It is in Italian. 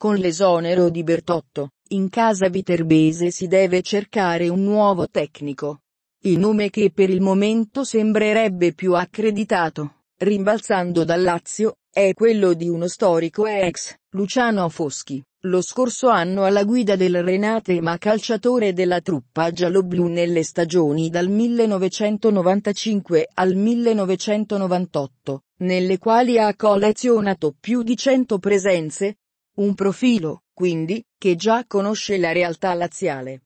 Con l'esonero di Bertotto, in casa viterbese si deve cercare un nuovo tecnico. Il nome che per il momento sembrerebbe più accreditato, rimbalzando dal Lazio, è quello di uno storico ex, Luciano Foschi, lo scorso anno alla guida del Renate ma calciatore della truppa gialloblu nelle stagioni dal 1995 al 1998, nelle quali ha collezionato più di 100 presenze, un profilo, quindi, che già conosce la realtà laziale.